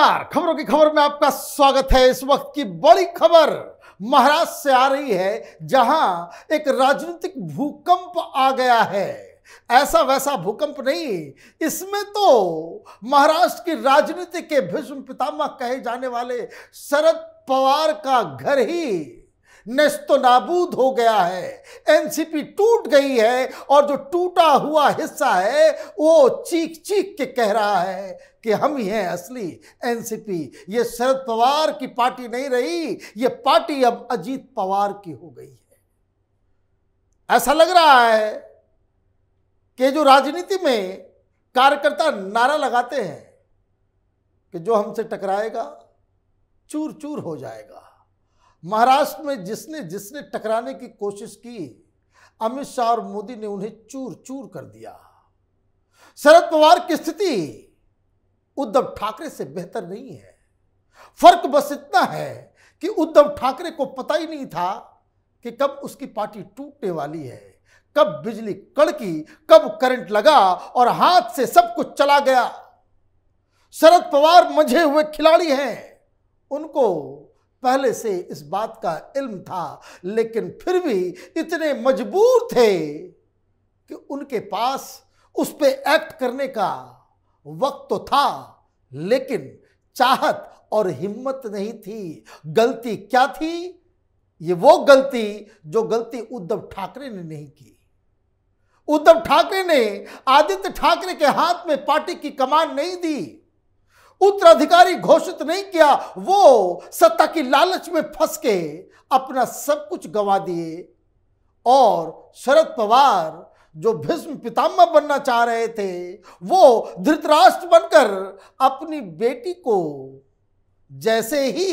नमस्कार खबरों की खबर में आपका स्वागत है इस वक्त की बड़ी खबर महाराष्ट्र से आ रही है जहां एक राजनीतिक भूकंप आ गया है ऐसा वैसा भूकंप नहीं इसमें तो महाराष्ट्र की राजनीति के भीष्म पितामह कहे जाने वाले शरद पवार का घर ही नेस्तो तो नाबूद हो गया है एनसीपी टूट गई है और जो टूटा हुआ हिस्सा है वो चीख चीख के कह रहा है कि हम ही हैं असली एनसीपी ये शरद पवार की पार्टी नहीं रही ये पार्टी अब अजीत पवार की हो गई है ऐसा लग रहा है कि जो राजनीति में कार्यकर्ता नारा लगाते हैं कि जो हमसे टकराएगा चूर चूर हो जाएगा महाराष्ट्र में जिसने जिसने टकराने की कोशिश की अमित शाह और मोदी ने उन्हें चूर चूर कर दिया शरद पवार की स्थिति उद्धव ठाकरे से बेहतर नहीं है फर्क बस इतना है कि उद्धव ठाकरे को पता ही नहीं था कि कब उसकी पार्टी टूटने वाली है कब बिजली कड़की कब करंट लगा और हाथ से सब कुछ चला गया शरद पवार मंझे हुए खिलाड़ी हैं उनको पहले से इस बात का इल्म था लेकिन फिर भी इतने मजबूर थे कि उनके पास उस पर एक्ट करने का वक्त तो था लेकिन चाहत और हिम्मत नहीं थी गलती क्या थी ये वो गलती जो गलती उद्धव ठाकरे ने नहीं की उद्धव ठाकरे ने आदित्य ठाकरे के हाथ में पार्टी की कमान नहीं दी उत्तराधिकारी घोषित नहीं किया वो सत्ता की लालच में फंस के अपना सब कुछ गंवा दिए और शरद पवार जो भीष्म पितामह बनना चाह रहे थे वो धृतराष्ट्र बनकर अपनी बेटी को जैसे ही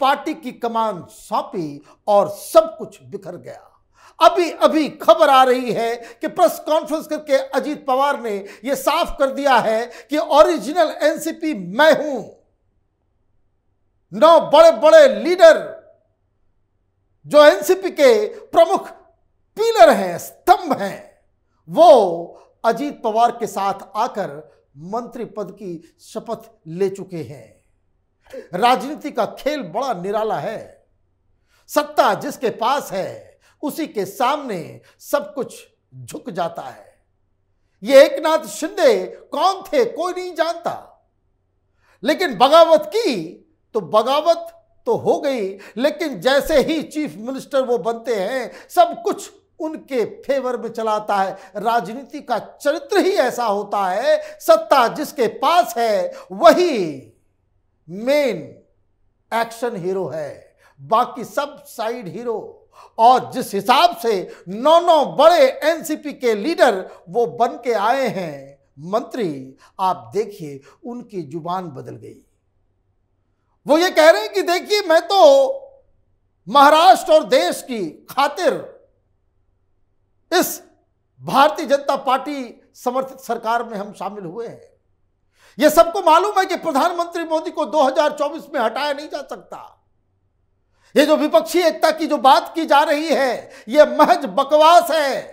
पार्टी की कमान सौंपी और सब कुछ बिखर गया अभी अभी खबर आ रही है कि प्रेस कॉन्फ्रेंस करके अजीत पवार ने यह साफ कर दिया है कि ओरिजिनल एनसीपी मैं हूं नौ बड़े बड़े लीडर जो एनसीपी के प्रमुख पिलर हैं स्तंभ हैं वो अजीत पवार के साथ आकर मंत्री पद की शपथ ले चुके हैं राजनीति का खेल बड़ा निराला है सत्ता जिसके पास है उसी के सामने सब कुछ झुक जाता है ये एकनाथ शिंदे कौन थे कोई नहीं जानता लेकिन बगावत की तो बगावत तो हो गई लेकिन जैसे ही चीफ मिनिस्टर वो बनते हैं सब कुछ उनके फेवर में चलाता है राजनीति का चरित्र ही ऐसा होता है सत्ता जिसके पास है वही मेन एक्शन हीरो है बाकी सब साइड हीरो और जिस हिसाब से नौ नौ बड़े एनसीपी के लीडर वो बन के आए हैं मंत्री आप देखिए उनकी जुबान बदल गई वो ये कह रहे हैं कि देखिए मैं तो महाराष्ट्र और देश की खातिर इस भारतीय जनता पार्टी समर्थित सरकार में हम शामिल हुए हैं यह सबको मालूम है कि प्रधानमंत्री मोदी को 2024 में हटाया नहीं जा सकता ये जो विपक्षी एकता की जो बात की जा रही है ये महज बकवास है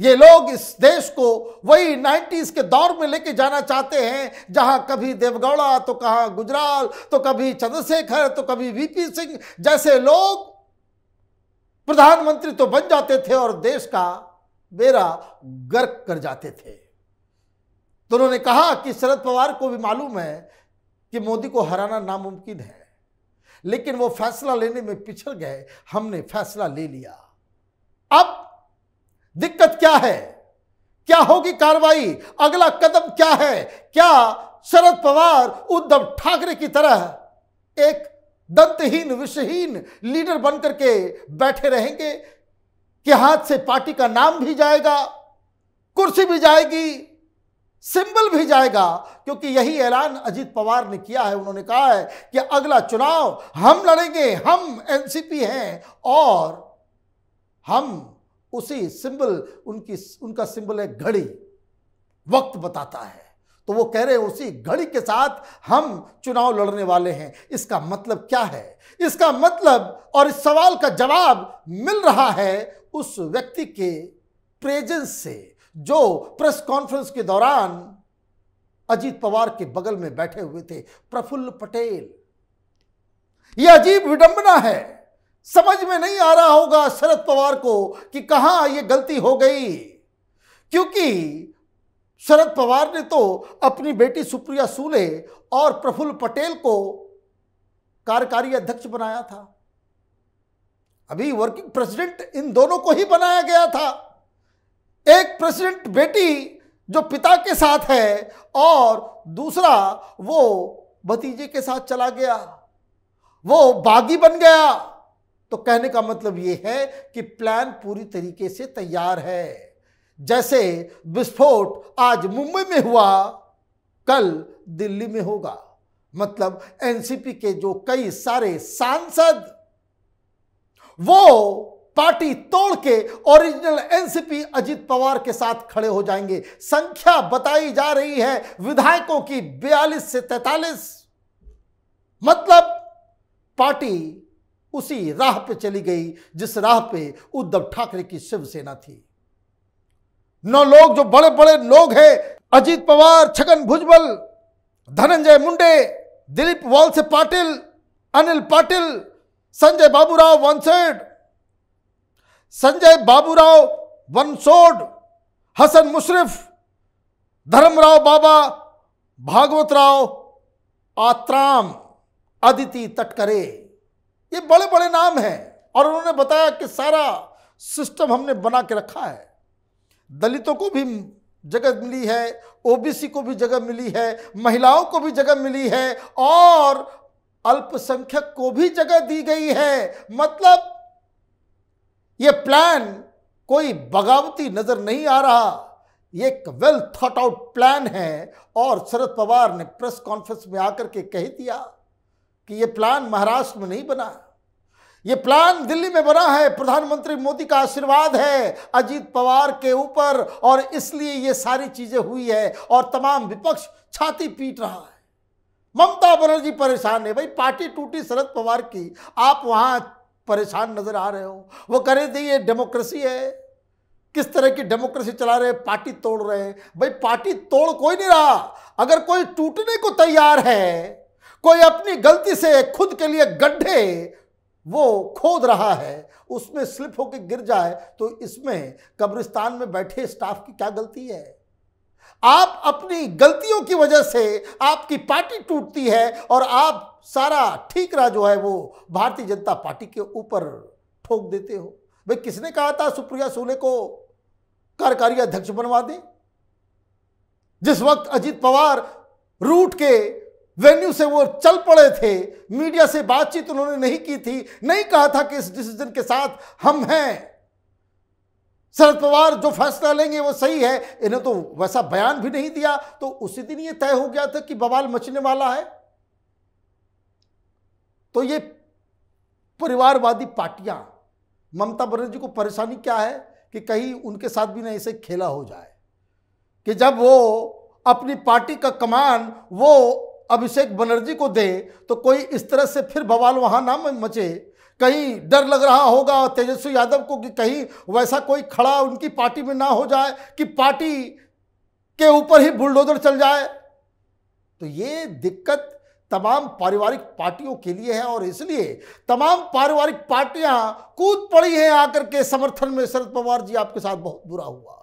ये लोग इस देश को वही नाइन्टीज के दौर में लेके जाना चाहते हैं जहां कभी देवगौड़ा तो कहां गुजराल तो कभी चंद्रशेखर तो कभी वीपी सिंह जैसे लोग प्रधानमंत्री तो बन जाते थे और देश का बेरा गर्क कर जाते थे तो उन्होंने कहा कि शरद पवार को भी मालूम है कि मोदी को हराना नामुमकिन है लेकिन वो फैसला लेने में पिछड़ गए हमने फैसला ले लिया अब दिक्कत क्या है क्या होगी कार्रवाई अगला कदम क्या है क्या शरद पवार उद्धव ठाकरे की तरह एक दंतहीन विषहीन लीडर बनकर के बैठे रहेंगे कि हाथ से पार्टी का नाम भी जाएगा कुर्सी भी जाएगी सिंबल भी जाएगा क्योंकि यही ऐलान अजीत पवार ने किया है उन्होंने कहा है कि अगला चुनाव हम लड़ेंगे हम एनसीपी हैं और हम उसी सिंबल उनकी उनका सिंबल है घड़ी वक्त बताता है तो वो कह रहे हैं उसी घड़ी के साथ हम चुनाव लड़ने वाले हैं इसका मतलब क्या है इसका मतलब और इस सवाल का जवाब मिल रहा है उस व्यक्ति के प्रेजेंस से जो प्रेस कॉन्फ्रेंस के दौरान अजीत पवार के बगल में बैठे हुए थे प्रफुल्ल पटेल यह अजीब विडंबना है समझ में नहीं आ रहा होगा शरद पवार को कि कहां यह गलती हो गई क्योंकि शरद पवार ने तो अपनी बेटी सुप्रिया सूले और प्रफुल्ल पटेल को कार्यकारी अध्यक्ष बनाया था अभी वर्किंग प्रेसिडेंट इन दोनों को ही बनाया गया था एक प्रेसिडेंट बेटी जो पिता के साथ है और दूसरा वो भतीजे के साथ चला गया वो बागी बन गया तो कहने का मतलब ये है कि प्लान पूरी तरीके से तैयार है जैसे विस्फोट आज मुंबई में हुआ कल दिल्ली में होगा मतलब एनसीपी के जो कई सारे सांसद वो पार्टी तोड़ के ओरिजिनल एनसीपी अजित पवार के साथ खड़े हो जाएंगे संख्या बताई जा रही है विधायकों की 42 से 43 मतलब पार्टी उसी राह पे चली गई जिस राह पे उद्धव ठाकरे की शिवसेना थी नौ लोग जो बड़े बड़े लोग हैं अजीत पवार छगन भुजबल धनंजय मुंडे दिलीप वालसे पाटिल अनिल पाटिल संजय बाबूराव वंसेड संजय बाबूराव वनसोड हसन मुशरफ धर्मराव बाबा भागवतराव आत्राम अदिति तटकरे ये बड़े बड़े नाम हैं और उन्होंने बताया कि सारा सिस्टम हमने बना के रखा है दलितों को भी जगह मिली है ओबीसी को भी जगह मिली है महिलाओं को भी जगह मिली है और अल्पसंख्यक को भी जगह दी गई है मतलब ये प्लान कोई बगावती नज़र नहीं आ रहा ये एक वेल थॉट आउट प्लान है और शरद पवार ने प्रेस कॉन्फ्रेंस में आकर के कह दिया कि यह प्लान महाराष्ट्र में नहीं बना ये प्लान दिल्ली में बना है प्रधानमंत्री मोदी का आशीर्वाद है अजीत पवार के ऊपर और इसलिए ये सारी चीजें हुई है और तमाम विपक्ष छाती पीट रहा है ममता बनर्जी परेशान है भाई पार्टी टूटी शरद पवार की आप वहां परेशान नज़र आ रहे हो वो कह रहे थे ये डेमोक्रेसी है किस तरह की डेमोक्रेसी चला रहे पार्टी तोड़ रहे हैं भाई पार्टी तोड़ कोई नहीं रहा अगर कोई टूटने को तैयार है कोई अपनी गलती से खुद के लिए गड्ढे वो खोद रहा है उसमें स्लिप होकर गिर जाए तो इसमें कब्रिस्तान में बैठे स्टाफ की क्या गलती है आप अपनी गलतियों की वजह से आपकी पार्टी टूटती है और आप सारा ठीकरा जो है वो भारतीय जनता पार्टी के ऊपर ठोक देते हो भाई किसने कहा था सुप्रिया सोले को कार्यकारी अध्यक्ष बनवा दें जिस वक्त अजीत पवार रूट के वेन्यू से वो चल पड़े थे मीडिया से बातचीत उन्होंने नहीं की थी नहीं कहा था कि इस डिसीजन के साथ हम हैं शरद पवार जो फैसला लेंगे वो सही है इन्हें तो वैसा बयान भी नहीं दिया तो उसी दिन ये तय हो गया था कि बवाल मचने वाला है तो ये परिवारवादी पार्टियां ममता बनर्जी को परेशानी क्या है कि कहीं उनके साथ भी ना ऐसे खेला हो जाए कि जब वो अपनी पार्टी का कमान वो अभिषेक बनर्जी को दे तो कोई इस तरह से फिर बवाल वहां ना मचे कहीं डर लग रहा होगा तेजस्वी यादव को कि कहीं वैसा कोई खड़ा उनकी पार्टी में ना हो जाए कि पार्टी के ऊपर ही बुलडोजर चल जाए तो ये दिक्कत तमाम पारिवारिक पार्टियों के लिए है और इसलिए तमाम पारिवारिक पार्टियां कूद पड़ी हैं आकर के समर्थन में शरद पवार जी आपके साथ बहुत बुरा हुआ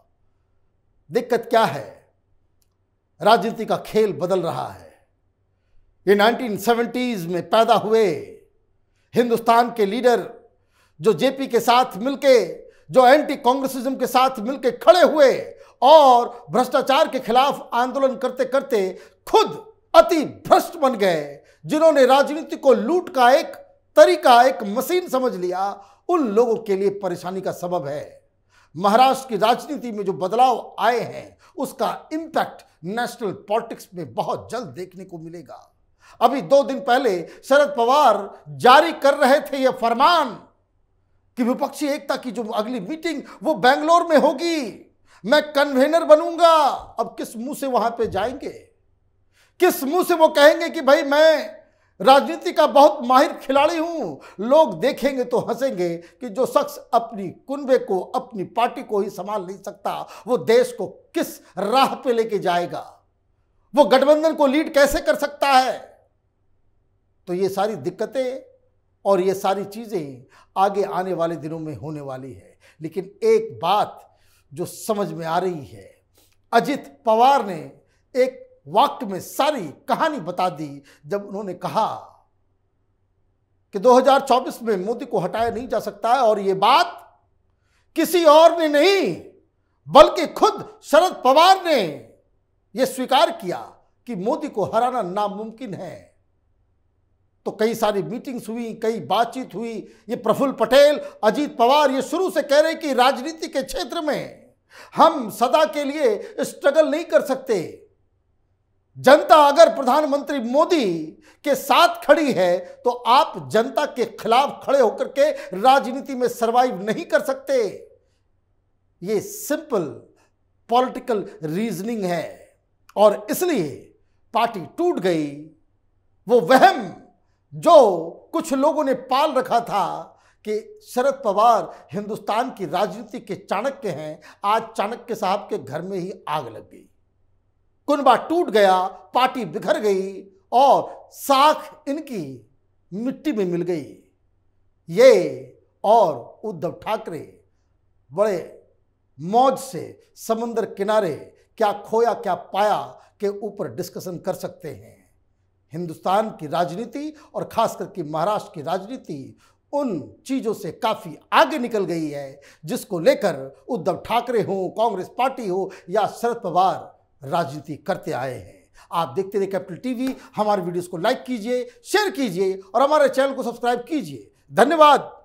दिक्कत क्या है राजनीति का खेल बदल रहा है ये 1970s में पैदा हुए हिंदुस्तान के लीडर जो जेपी के साथ मिलके जो एंटी कांग्रेसिज्म के साथ मिलके खड़े हुए और भ्रष्टाचार के खिलाफ आंदोलन करते करते खुद अति भ्रष्ट बन गए जिन्होंने राजनीति को लूट का एक तरीका एक मशीन समझ लिया उन लोगों के लिए परेशानी का सबब है महाराष्ट्र की राजनीति में जो बदलाव आए हैं उसका इंपैक्ट नेशनल पॉलिटिक्स में बहुत जल्द देखने को मिलेगा अभी दो दिन पहले शरद पवार जारी कर रहे थे यह फरमान कि विपक्षी एकता की जो अगली मीटिंग वो बेंगलोर में होगी मैं कन्वेनर बनूंगा अब किस मुंह से वहां पे जाएंगे किस मुंह से वो कहेंगे कि भाई मैं राजनीति का बहुत माहिर खिलाड़ी हूं लोग देखेंगे तो हंसेंगे कि जो शख्स अपनी कुनबे को अपनी पार्टी को ही संभाल नहीं सकता वो देश को किस राह पे लेके जाएगा वो गठबंधन को लीड कैसे कर सकता है तो ये सारी दिक्कतें और ये सारी चीज़ें आगे आने वाले दिनों में होने वाली है लेकिन एक बात जो समझ में आ रही है अजित पवार ने एक वाक्य में सारी कहानी बता दी जब उन्होंने कहा कि 2024 में मोदी को हटाया नहीं जा सकता है और ये बात किसी और ने नहीं बल्कि खुद शरद पवार ने यह स्वीकार किया कि मोदी को हराना नामुमकिन है तो कई सारी मीटिंग्स हुई कई बातचीत हुई ये प्रफुल्ल पटेल अजीत पवार ये शुरू से कह रहे कि राजनीति के क्षेत्र में हम सदा के लिए स्ट्रगल नहीं कर सकते जनता अगर प्रधानमंत्री मोदी के साथ खड़ी है तो आप जनता के खिलाफ खड़े होकर के राजनीति में सरवाइव नहीं कर सकते ये सिंपल पॉलिटिकल रीजनिंग है और इसलिए पार्टी टूट गई वो वहम जो कुछ लोगों ने पाल रखा था कि शरद पवार हिंदुस्तान की राजनीति के चाणक्य हैं आज चाणक्य साहब के घर में ही आग लग गई कुनबा टूट गया पार्टी बिखर गई और साख इनकी मिट्टी में मिल गई ये और उद्धव ठाकरे बड़े मौज से समुंदर किनारे क्या खोया क्या पाया के ऊपर डिस्कशन कर सकते हैं हिंदुस्तान की राजनीति और खास करके महाराष्ट्र की राजनीति उन चीज़ों से काफ़ी आगे निकल गई है जिसको लेकर उद्धव ठाकरे हो कांग्रेस पार्टी हो या शरद पवार राजनीति करते आए हैं आप देखते रहे कैपिटल टीवी हमारे वीडियोस को लाइक कीजिए शेयर कीजिए और हमारे चैनल को सब्सक्राइब कीजिए धन्यवाद